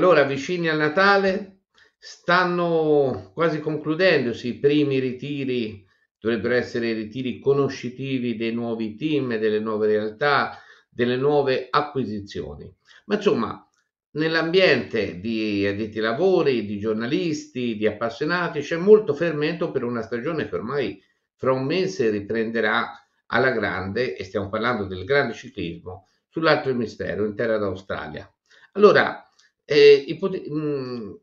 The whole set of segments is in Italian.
Allora, vicini al Natale, stanno quasi concludendosi i primi ritiri, dovrebbero essere i ritiri conoscitivi dei nuovi team, delle nuove realtà, delle nuove acquisizioni. Ma insomma, nell'ambiente di addetti lavori, di giornalisti, di appassionati, c'è molto fermento per una stagione che ormai fra un mese riprenderà alla grande, e stiamo parlando del grande ciclismo, sull'altro emisfero, in terra d'Australia. Allora, eh, ipote- mh, mhmm,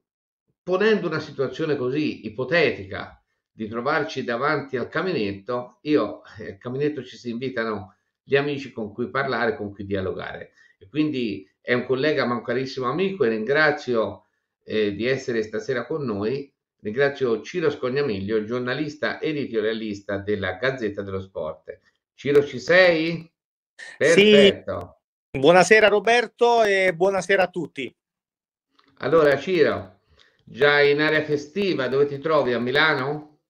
ponendo una situazione così ipotetica di trovarci davanti al caminetto, io, eh, al caminetto ci si invitano gli amici con cui parlare, con cui dialogare. E quindi è un collega ma un carissimo amico e ringrazio eh, di essere stasera con noi. Ringrazio Ciro Scognamiglio, giornalista editorialista della Gazzetta dello Sport. Ciro, ci sei? Perfetto. Sì. Buonasera Roberto e buonasera a tutti. Allora, Ciro, già in area festiva dove ti trovi? A Milano?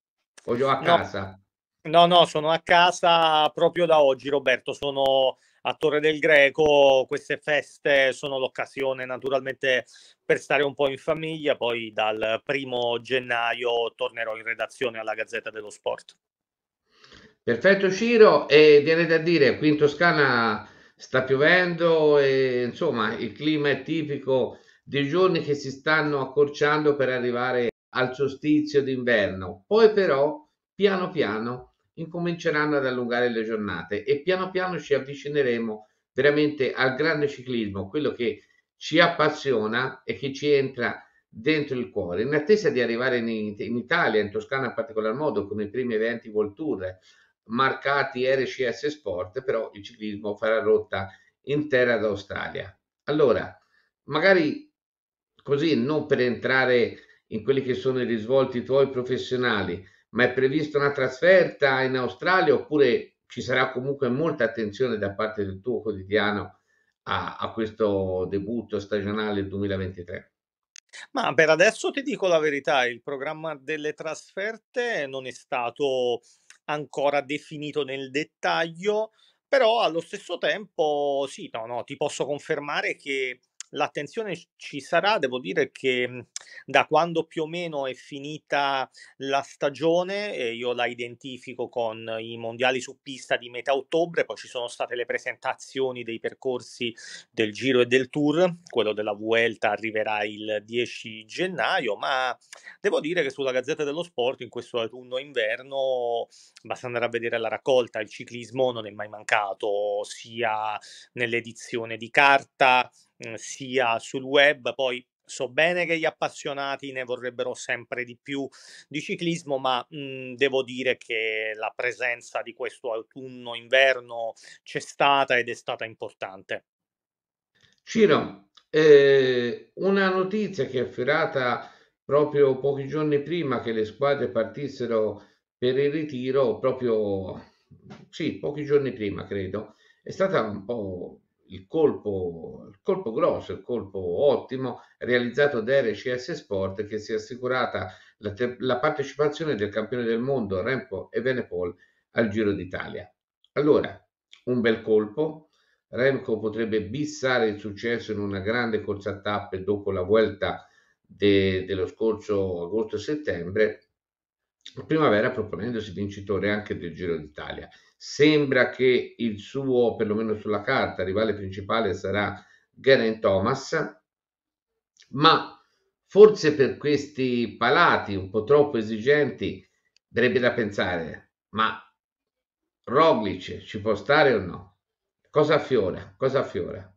O già a casa? No, no, no, sono a casa proprio da oggi, Roberto. Sono a Torre del Greco. Queste feste sono l'occasione naturalmente per stare un po' in famiglia. Poi dal primo gennaio tornerò in redazione alla Gazzetta dello Sport. Perfetto, Ciro. E viene da dire, qui in Toscana sta piovendo e insomma il clima è tipico dei giorni che si stanno accorciando per arrivare al solstizio d'inverno. Poi però, piano piano, incominceranno ad allungare le giornate e piano piano ci avvicineremo veramente al grande ciclismo, quello che ci appassiona e che ci entra dentro il cuore. In attesa di arrivare in, in Italia, in Toscana in particolar modo, con i primi eventi World Tour marcati RCS Sport, però il ciclismo farà rotta intera d'Australia. Allora, magari così non per entrare in quelli che sono i risvolti tuoi professionali, ma è prevista una trasferta in Australia oppure ci sarà comunque molta attenzione da parte del tuo quotidiano a, a questo debutto stagionale 2023? Ma per adesso ti dico la verità, il programma delle trasferte non è stato ancora definito nel dettaglio, però allo stesso tempo sì, no, no, ti posso confermare che l'attenzione ci sarà, devo dire che mhmm, da quando più o meno è finita la stagione, io la identifico con i mondiali su pista di metà ottobre, poi ci sono state le presentazioni dei percorsi del Giro e del Tour, quello della Vuelta arriverà il 10 gennaio, ma devo dire che sulla Gazzetta dello Sport in questo autunno-inverno basta andare a vedere la raccolta, il ciclismo non è mai mancato, sia nell'edizione di carta, Mhmm, sia sul web, poi so bene che gli appassionati ne vorrebbero sempre di più di ciclismo, ma mh, mhmm, devo dire che la presenza di questo autunno-inverno c'è stata ed è stata importante. Ciro, eh, una notizia che è afferrata proprio pochi giorni prima che le squadre partissero per il ritiro, proprio sì, pochi giorni prima credo, è stata un po' il colpo, il colpo grosso, il colpo ottimo realizzato da RCS Sport che si è assicurata la, te- la partecipazione del campione del mondo Rempo e Venepol al Giro d'Italia. Allora, un bel colpo, Remco potrebbe bissare il successo in una grande corsa a tappe dopo la Vuelta de- dello scorso agosto-settembre Primavera proponendosi vincitore anche del Giro d'Italia. Sembra che il suo, perlomeno sulla carta, rivale principale sarà Geraint Thomas, ma forse per questi palati un po' troppo esigenti verrebbe da pensare, ma Roglic ci può stare o no? Cosa affiora? Cosa affiora?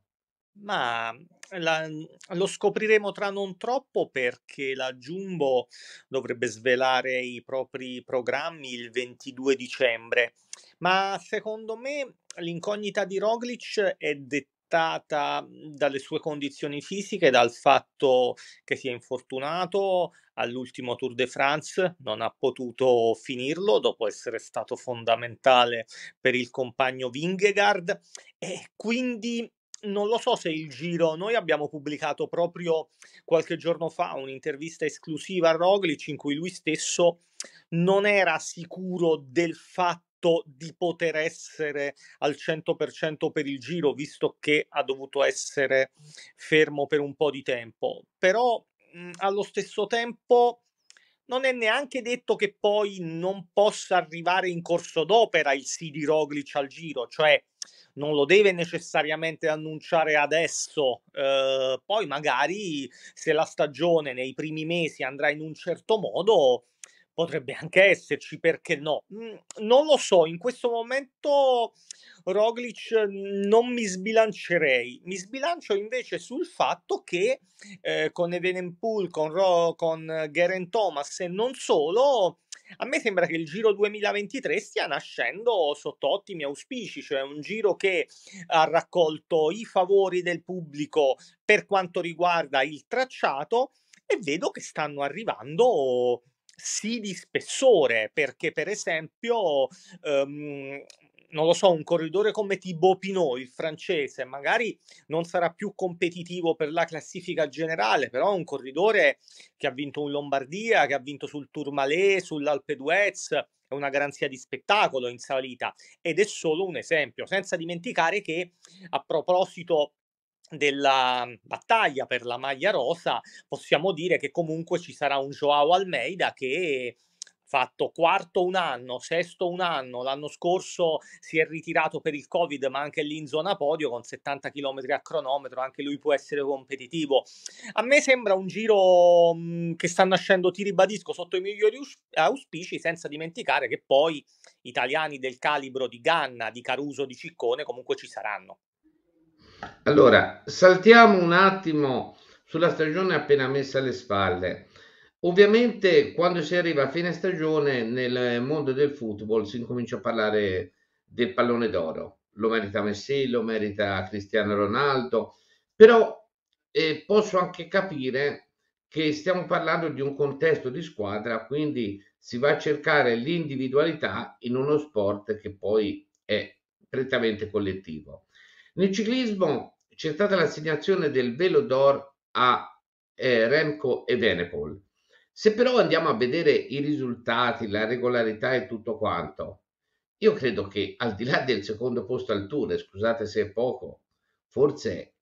Ma la, mhmm, lo scopriremo tra non troppo perché la Jumbo dovrebbe svelare i propri programmi il 22 dicembre. Ma secondo me l'incognita di Roglic è dettata mhmm, dalle sue condizioni fisiche, dal fatto che si è infortunato all'ultimo Tour de France, non ha potuto finirlo dopo essere stato fondamentale per il compagno Vingegaard e quindi non lo so se il giro, noi abbiamo pubblicato proprio qualche giorno fa un'intervista esclusiva a Roglic in cui lui stesso non era sicuro del fatto di poter essere al 100% per il giro, visto che ha dovuto essere fermo per un po' di tempo. Però mh, mhmm, allo stesso tempo non è neanche detto che poi non possa arrivare in corso d'opera il sì di Roglic al giro, cioè non lo deve necessariamente annunciare adesso, eh, poi magari se la stagione nei primi mesi andrà in un certo modo potrebbe anche esserci, perché no? Mm, non lo so, in questo momento Roglic non mi sbilancerei, mi sbilancio invece sul fatto che eh, con Evenenpool, con, Ro- con Garen Thomas e non solo, a me sembra che il Giro 2023 stia nascendo sotto ottimi auspici, cioè un giro che ha raccolto i favori del pubblico per quanto riguarda il tracciato e vedo che stanno arrivando sì di spessore perché per esempio um, non lo so, un corridore come Thibaut Pinot, il francese, magari non sarà più competitivo per la classifica generale, però è un corridore che ha vinto un Lombardia, che ha vinto sul Tourmalet, sull'Alpe d'Huez, è una garanzia di spettacolo in salita ed è solo un esempio, senza dimenticare che a proposito della battaglia per la maglia rosa, possiamo dire che comunque ci sarà un Joao Almeida che fatto quarto un anno, sesto un anno, l'anno scorso si è ritirato per il Covid, ma anche lì in zona podio con 70 km a cronometro, anche lui può essere competitivo. A me sembra un giro mm, che sta nascendo, ti ribadisco, sotto i migliori auspici, senza dimenticare che poi italiani del calibro di Ganna, di Caruso, di Ciccone comunque ci saranno. Allora, saltiamo un attimo sulla stagione appena messa alle spalle Ovviamente quando si arriva a fine stagione nel mondo del football si incomincia a parlare del pallone d'oro. Lo merita Messi, lo merita Cristiano Ronaldo, però eh, posso anche capire che stiamo parlando di un contesto di squadra, quindi si va a cercare l'individualità in uno sport che poi è prettamente collettivo. Nel ciclismo c'è stata l'assegnazione del velo d'oro a eh, Remco e Venepol se però andiamo a vedere i risultati, la regolarità e tutto quanto, io credo che al di là del secondo posto al Tour, scusate se è poco, forse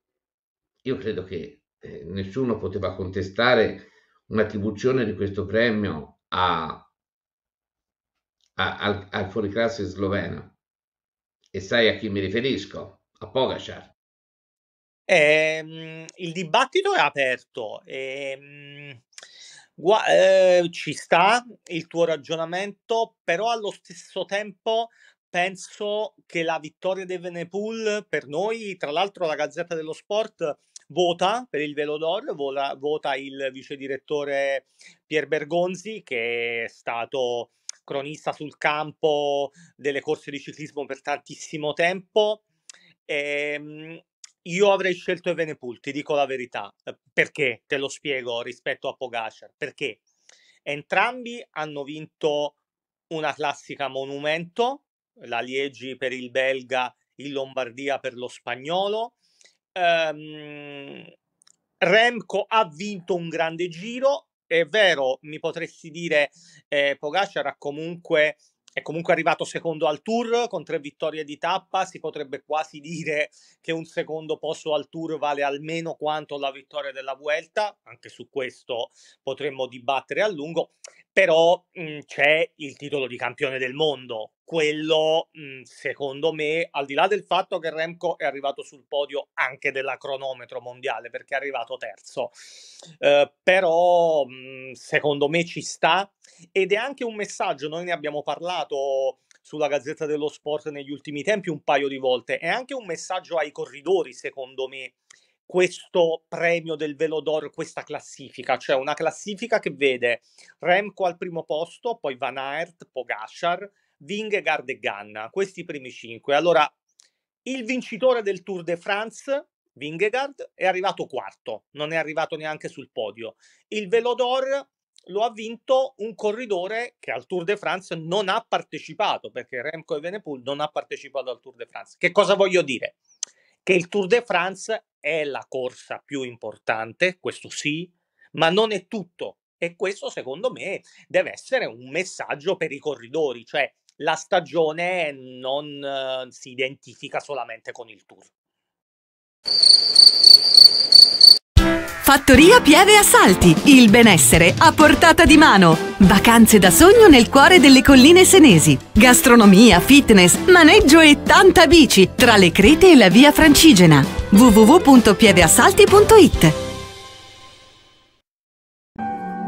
io credo che eh, nessuno poteva contestare un'attribuzione di questo premio a, a, al, al fuoriclasse sloveno. E sai a chi mi riferisco? A Pogacar. Eh, il dibattito è aperto. Eh, Gua- eh, ci sta il tuo ragionamento, però allo stesso tempo penso che la vittoria di Venepool per noi, tra l'altro la Gazzetta dello Sport vota per il Velodor, vota, vota il vice direttore Pier Bergonzi che è stato cronista sul campo delle corse di ciclismo per tantissimo tempo. E, ehm, io avrei scelto Evenepoel, ti dico la verità. Eh, perché? Te lo spiego rispetto a Pogacar. Perché entrambi hanno vinto una classica monumento, la Liegi per il belga, il Lombardia per lo spagnolo. Um, Remco ha vinto un grande giro, è vero, mi potresti dire eh, Pogacar ha comunque è comunque arrivato secondo al Tour con tre vittorie di tappa, si potrebbe quasi dire che un secondo posto al Tour vale almeno quanto la vittoria della Vuelta, anche su questo potremmo dibattere a lungo, però mh, c'è il titolo di campione del mondo, quello, mhmm, secondo me, al di là del fatto che Remco è arrivato sul podio anche della cronometro mondiale, perché è arrivato terzo, eh, però mhmm, secondo me ci sta ed è anche un messaggio, noi ne abbiamo parlato sulla Gazzetta dello Sport negli ultimi tempi un paio di volte, è anche un messaggio ai corridori, secondo me, questo premio del Velodor, questa classifica, cioè una classifica che vede Remco al primo posto, poi Van Aert, Pogashar, Vingegaard e Ganna, questi primi cinque. Allora, il vincitore del Tour de France, Vingegaard, è arrivato quarto, non è arrivato neanche sul podio. Il Velodor lo ha vinto un corridore che al Tour de France non ha partecipato, perché Remco e Venepool non ha partecipato al Tour de France. Che cosa voglio dire? Che il Tour de France è la corsa più importante, questo sì, ma non è tutto. E questo, secondo me, deve essere un messaggio per i corridori, cioè la stagione non eh, si identifica solamente con il tour. Fattoria Pieve Assalti, il benessere a portata di mano. Vacanze da sogno nel cuore delle colline senesi. Gastronomia, fitness, maneggio e tanta bici tra le Crete e la via Francigena. www.pieveassalti.it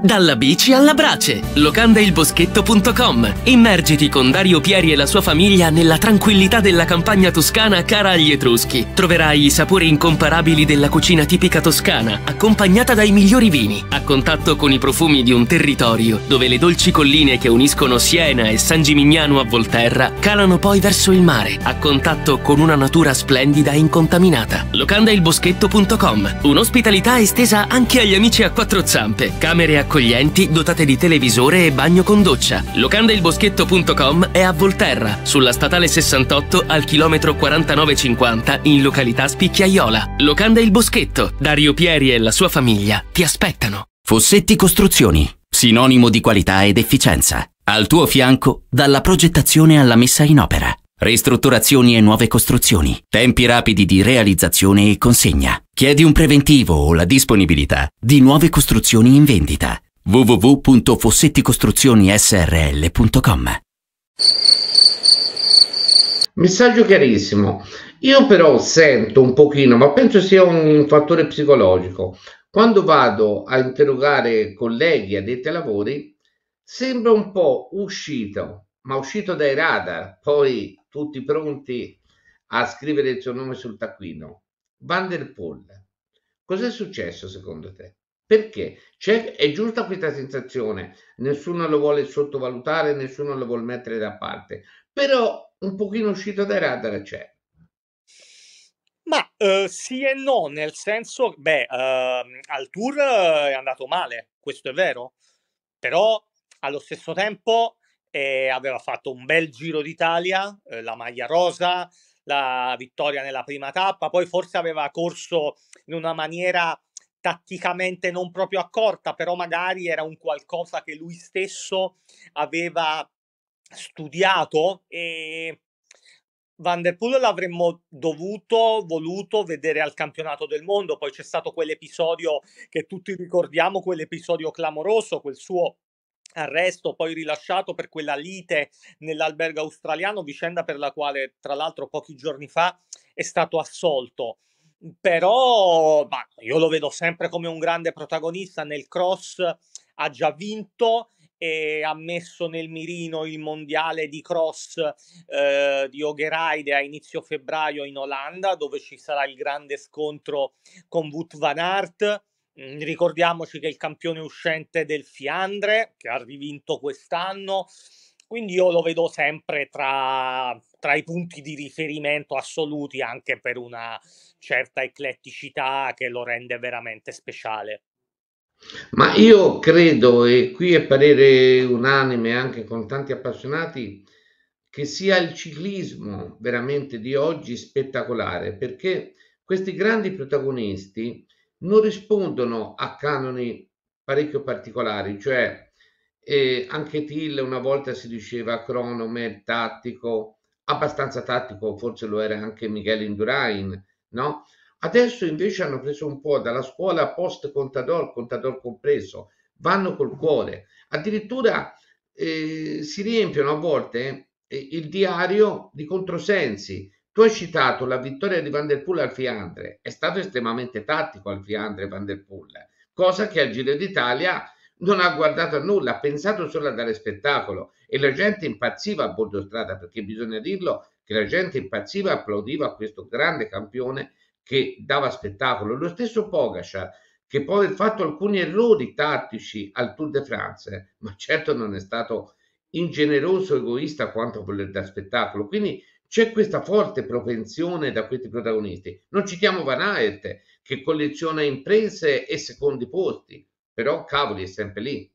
dalla bici alla brace, locandailboschetto.com. Immergiti con Dario Pieri e la sua famiglia nella tranquillità della campagna toscana cara agli Etruschi. Troverai i sapori incomparabili della cucina tipica toscana, accompagnata dai migliori vini, a contatto con i profumi di un territorio dove le dolci colline che uniscono Siena e San Gimignano a Volterra calano poi verso il mare, a contatto con una natura splendida e incontaminata. Locandailboschetto.com. Un'ospitalità estesa anche agli amici a quattro zampe, camere a accoglienti dotate di televisore e bagno con doccia. Locandailboschetto.com è a Volterra, sulla statale 68 al chilometro 4950 in località Spicchiaiola. Locanda il Boschetto, Dario Pieri e la sua famiglia ti aspettano. Fossetti Costruzioni, sinonimo di qualità ed efficienza. Al tuo fianco, dalla progettazione alla messa in opera Ristrutturazioni e nuove costruzioni. Tempi rapidi di realizzazione e consegna. Chiedi un preventivo o la disponibilità di nuove costruzioni in vendita. www.fossetticostruzioni.srl.com Messaggio chiarissimo. Io però sento un pochino, ma penso sia un fattore psicologico. Quando vado a interrogare colleghi addetti ai lavori, sembra un po' uscito, ma uscito dai radar. Poi tutti pronti a scrivere il suo nome sul taccuino. Van der Poel, cos'è successo secondo te? Perché C'è, è giusta questa sensazione, nessuno lo vuole sottovalutare, nessuno lo vuole mettere da parte, però un pochino uscito dai radar c'è. Ma uh, sì e no, nel senso, beh, uh, al tour è andato male, questo è vero, però allo stesso tempo e aveva fatto un bel giro d'Italia, eh, la maglia rosa, la vittoria nella prima tappa, poi forse aveva corso in una maniera tatticamente non proprio accorta, però magari era un qualcosa che lui stesso aveva studiato e Van der Poel l'avremmo dovuto, voluto vedere al campionato del mondo, poi c'è stato quell'episodio che tutti ricordiamo, quell'episodio clamoroso, quel suo arresto, poi rilasciato per quella lite nell'albergo australiano, vicenda per la quale tra l'altro pochi giorni fa è stato assolto. Però bah, io lo vedo sempre come un grande protagonista nel cross, ha già vinto e ha messo nel mirino il mondiale di cross eh, di Oghereide a inizio febbraio in Olanda, dove ci sarà il grande scontro con Wout van Aert Mhmm, ricordiamoci che è il campione uscente del Fiandre, che ha rivinto quest'anno, quindi io lo vedo sempre tra, tra, i punti di riferimento assoluti anche per una certa ecletticità che lo rende veramente speciale. Ma io credo, e qui è parere unanime anche con tanti appassionati, che sia il ciclismo veramente di oggi spettacolare, perché questi grandi protagonisti non rispondono a canoni parecchio particolari, cioè eh, anche Till una volta si diceva cronome, tattico, abbastanza tattico, forse lo era anche Michele Indurain, no? Adesso invece hanno preso un po' dalla scuola post contador, contador compreso, vanno col cuore, addirittura eh, si riempiono a volte eh, il diario di controsensi, tu hai citato la vittoria di Van der Poel al Fiandre, è stato estremamente tattico al Fiandre Van der Poel, cosa che al Giro d'Italia non ha guardato a nulla, ha pensato solo a dare spettacolo e la gente impazziva a bordo strada perché bisogna dirlo che la gente impazziva applaudiva questo grande campione che dava spettacolo. Lo stesso Pogacar che può aver fatto alcuni errori tattici al Tour de France, ma certo non è stato ingeneroso, egoista quanto voler dare spettacolo. Quindi c'è questa forte propensione da questi protagonisti. Non citiamo Van Aert che colleziona imprese e secondi posti, però cavoli è sempre lì.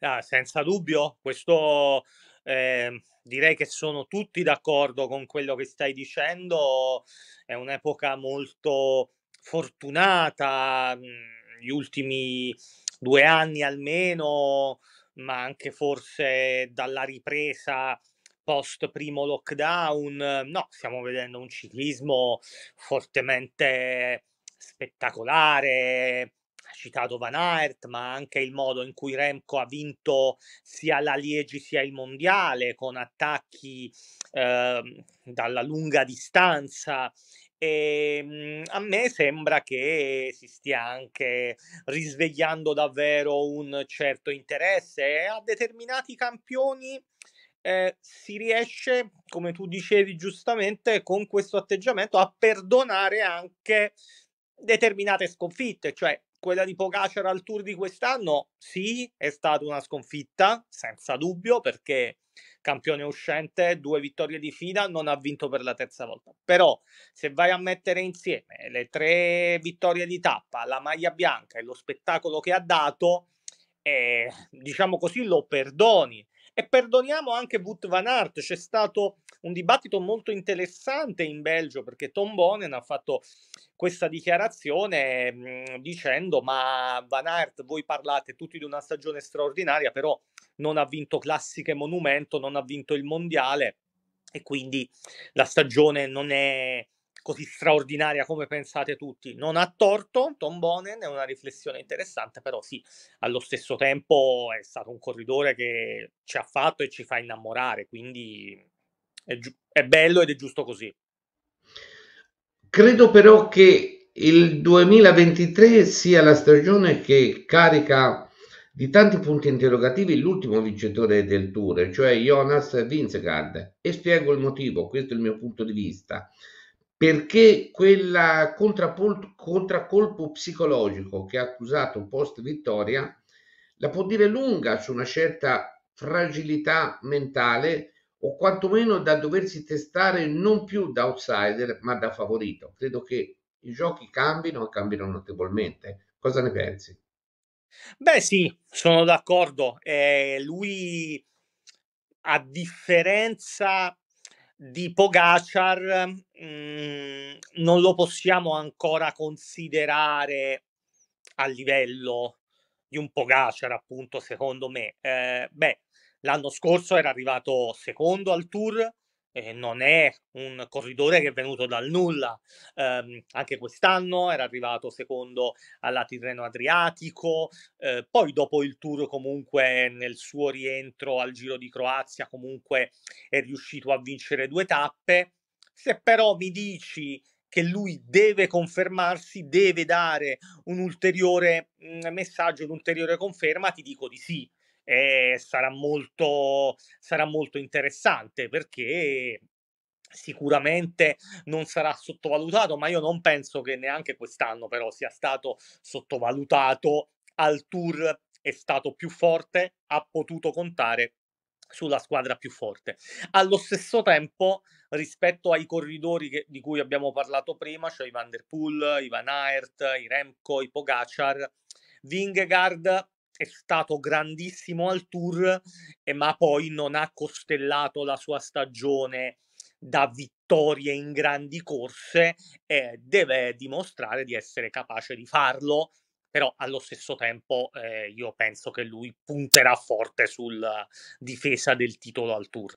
Ah, senza dubbio, questo eh, direi che sono tutti d'accordo con quello che stai dicendo. È un'epoca molto fortunata, mm, gli ultimi due anni almeno, ma anche forse dalla ripresa post primo lockdown, no, stiamo vedendo un ciclismo fortemente spettacolare, ha citato Van Aert, ma anche il modo in cui Remco ha vinto sia la Liegi sia il Mondiale con attacchi eh, dalla lunga distanza. E ehm, a me sembra che si stia anche risvegliando davvero un certo interesse a determinati campioni eh, si riesce, come tu dicevi giustamente, con questo atteggiamento a perdonare anche determinate sconfitte, cioè quella di Pogacar al Tour di quest'anno sì, è stata una sconfitta, senza dubbio, perché campione uscente, due vittorie di fila, non ha vinto per la terza volta. Però se vai a mettere insieme le tre vittorie di tappa, la maglia bianca e lo spettacolo che ha dato, eh, diciamo così, lo perdoni. E perdoniamo anche Wout van Aert, c'è stato un dibattito molto interessante in Belgio perché Tom Bonen ha fatto questa dichiarazione mm, dicendo ma Van Aert voi parlate tutti di una stagione straordinaria però non ha vinto classiche monumento, non ha vinto il mondiale e quindi la stagione non è così straordinaria come pensate tutti. Non ha torto, Tom Bonen è una riflessione interessante, però sì, allo stesso tempo è stato un corridore che ci ha fatto e ci fa innamorare, quindi è, gi- è bello ed è giusto così. Credo però che il 2023 sia la stagione che carica di tanti punti interrogativi l'ultimo vincitore del tour, cioè Jonas Vincegaard, e spiego il motivo, questo è il mio punto di vista perché quel contraccolpo psicologico che ha accusato post vittoria la può dire lunga su una certa fragilità mentale o quantomeno da doversi testare non più da outsider ma da favorito. Credo che i giochi cambino e cambino notevolmente. Cosa ne pensi? Beh sì, sono d'accordo. Eh, lui a differenza di Pogacar mm, non lo possiamo ancora considerare a livello di un Pogacar, appunto, secondo me. Eh, beh, l'anno scorso era arrivato secondo al Tour, eh, non è un corridore che è venuto dal nulla. Eh, anche quest'anno era arrivato secondo alla Tirreno Adriatico, eh, poi dopo il tour comunque nel suo rientro al Giro di Croazia comunque è riuscito a vincere due tappe. Se però mi dici che lui deve confermarsi, deve dare un ulteriore mm, messaggio, un'ulteriore conferma, ti dico di sì eh, sarà, molto, sarà molto interessante perché sicuramente non sarà sottovalutato, ma io non penso che neanche quest'anno però sia stato sottovalutato. Al tour è stato più forte, ha potuto contare sulla squadra più forte. Allo stesso tempo, rispetto ai corridori che, di cui abbiamo parlato prima, cioè i Van Der Poel, i Van Aert, i Remco, i Pogacar, Vingegaard è stato grandissimo al tour, eh, ma poi non ha costellato la sua stagione da vittorie in grandi corse e deve dimostrare di essere capace di farlo però allo stesso tempo eh, io penso che lui punterà forte sulla eh, difesa del titolo al tour.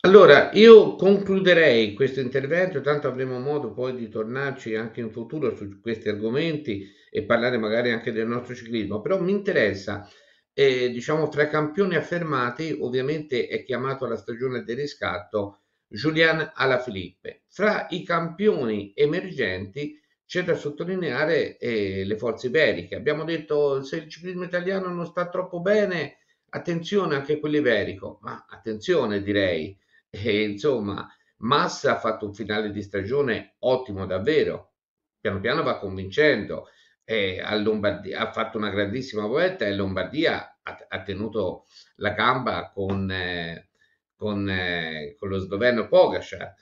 Allora, io concluderei questo intervento, tanto avremo modo poi di tornarci anche in futuro su questi argomenti e parlare magari anche del nostro ciclismo, però mi interessa, eh, diciamo, tra i campioni affermati, ovviamente è chiamato alla stagione del riscatto Julian Alaphilippe. Fra i campioni emergenti c'è da sottolineare eh, le forze iberiche. Abbiamo detto se il ciclismo italiano non sta troppo bene, attenzione anche quello iberico, ma attenzione direi e, insomma, Massa ha fatto un finale di stagione ottimo davvero, piano piano va convincendo. a Lombardia, ha fatto una grandissima volta e Lombardia ha, ha tenuto la gamba con, eh, con, eh, con lo sgoverno Pogacar.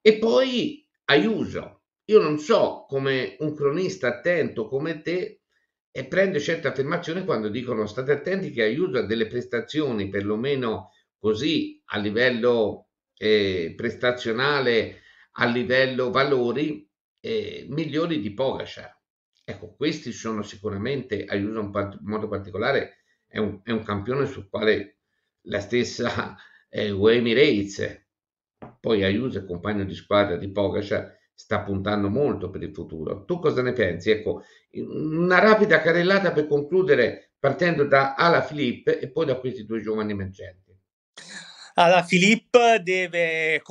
E poi Aiuso. Io non so come un cronista attento come te e eh, prende certe affermazioni quando dicono state attenti che Aiuso ha delle prestazioni perlomeno così a livello eh, prestazionale a livello valori eh, migliori di Pogacar. Ecco, questi sono sicuramente, aiuta in part- modo particolare, è un, è un, campione sul quale la stessa eh, Uemi Reitz, poi Ayuso è compagno di squadra di Pogacar, sta puntando molto per il futuro. Tu cosa ne pensi? Ecco, una rapida carrellata per concludere partendo da Ala Filip e poi da questi due giovani emergenti. Allora, Filippo deve,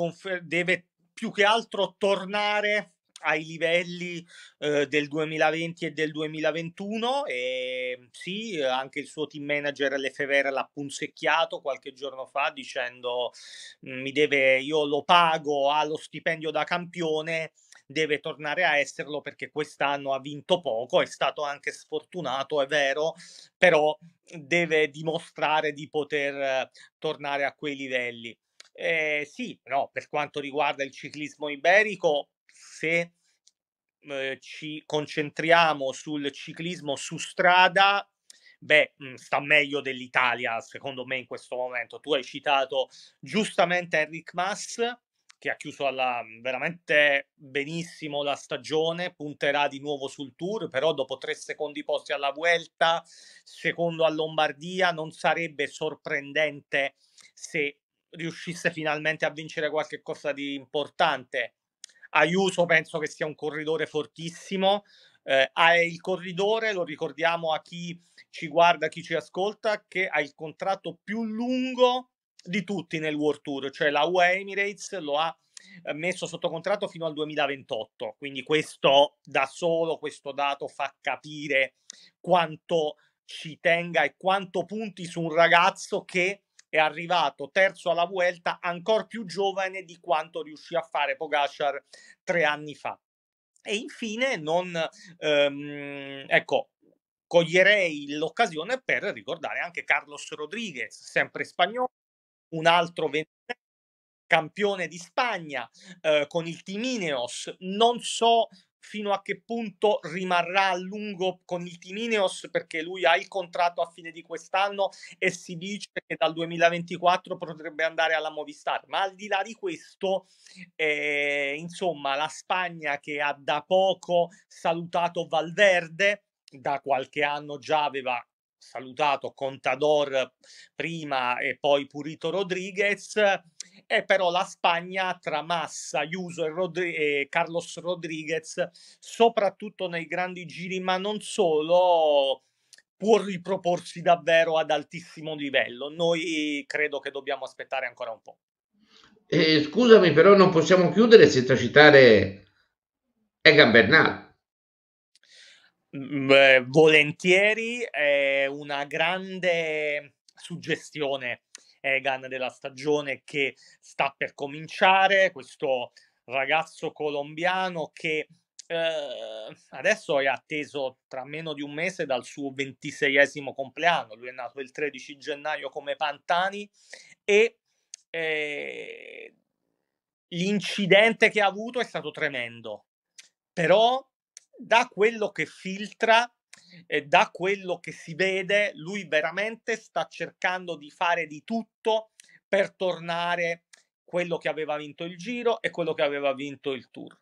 deve più che altro tornare ai livelli eh, del 2020 e del 2021 e sì, anche il suo team manager Lefevere l'ha punzecchiato qualche giorno fa dicendo mi deve, io lo pago, allo stipendio da campione, deve tornare a esserlo perché quest'anno ha vinto poco, è stato anche sfortunato, è vero, però deve dimostrare di poter eh, tornare a quei livelli. Eh, sì, no, per quanto riguarda il ciclismo iberico, se eh, ci concentriamo sul ciclismo su strada, beh, mm, sta meglio dell'Italia, secondo me, in questo momento. Tu hai citato giustamente Enric Mas, che ha chiuso alla, veramente benissimo la stagione, punterà di nuovo sul tour, però dopo tre secondi posti alla Vuelta, secondo a Lombardia, non sarebbe sorprendente se riuscisse finalmente a vincere qualche cosa di importante. Ayuso penso che sia un corridore fortissimo, eh, ha il corridore, lo ricordiamo a chi ci guarda, a chi ci ascolta, che ha il contratto più lungo di tutti nel World Tour, cioè la UE Emirates lo ha eh, messo sotto contratto fino al 2028, quindi questo da solo, questo dato fa capire quanto ci tenga e quanto punti su un ragazzo che è arrivato terzo alla Vuelta, ancora più giovane di quanto riuscì a fare Pogacar tre anni fa. E infine, non, ehm, ecco, coglierei l'occasione per ricordare anche Carlos Rodriguez, sempre spagnolo, un altro 20 campione di Spagna eh, con il Timineos. Non so fino a che punto rimarrà a lungo con il Timineos perché lui ha il contratto a fine di quest'anno e si dice che dal 2024 potrebbe andare alla Movistar. Ma al di là di questo, eh, insomma, la Spagna che ha da poco salutato Valverde, da qualche anno già aveva salutato Contador prima e poi Purito Rodriguez, e però la Spagna tra Massa, Juso e, Rodri- e Carlos Rodriguez, soprattutto nei grandi giri, ma non solo, può riproporsi davvero ad altissimo livello. Noi credo che dobbiamo aspettare ancora un po'. Eh, scusami, però non possiamo chiudere senza citare Egan Bernal. Beh, volentieri, è una grande suggestione Egan della stagione che sta per cominciare, questo ragazzo colombiano che eh, adesso è atteso tra meno di un mese dal suo ventiseiesimo compleanno, lui è nato il 13 gennaio come Pantani e eh, l'incidente che ha avuto è stato tremendo, però da quello che filtra e da quello che si vede, lui veramente sta cercando di fare di tutto per tornare quello che aveva vinto il giro e quello che aveva vinto il tour.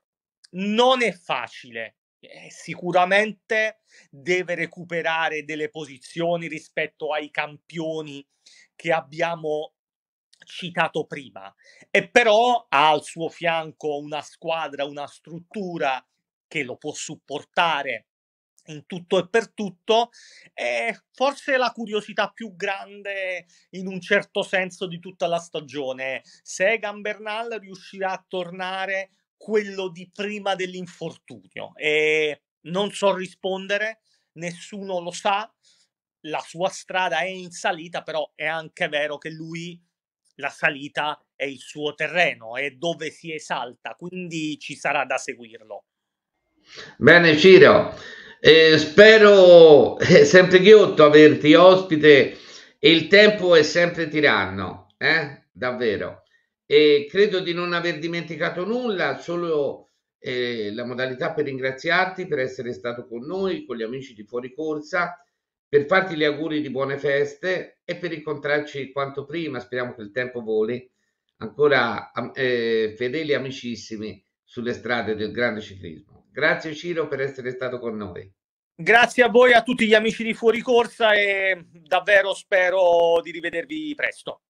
Non è facile, eh, sicuramente deve recuperare delle posizioni rispetto ai campioni che abbiamo citato prima e però ha al suo fianco una squadra, una struttura che lo può supportare in tutto e per tutto, è forse la curiosità più grande in un certo senso di tutta la stagione. Se Egan Bernal riuscirà a tornare quello di prima dell'infortunio e non so rispondere, nessuno lo sa, la sua strada è in salita, però è anche vero che lui la salita è il suo terreno, è dove si esalta, quindi ci sarà da seguirlo. Bene Ciro, eh, spero eh, sempre ghiotto averti ospite e il tempo è sempre tiranno, eh? davvero. E credo di non aver dimenticato nulla, solo eh, la modalità per ringraziarti per essere stato con noi, con gli amici di Fuori Corsa, per farti gli auguri di buone feste e per incontrarci quanto prima, speriamo che il tempo voli, ancora eh, fedeli e amicissimi sulle strade del grande ciclismo. Grazie Ciro per essere stato con noi. Grazie a voi, e a tutti gli amici di Fuori Corsa e davvero spero di rivedervi presto.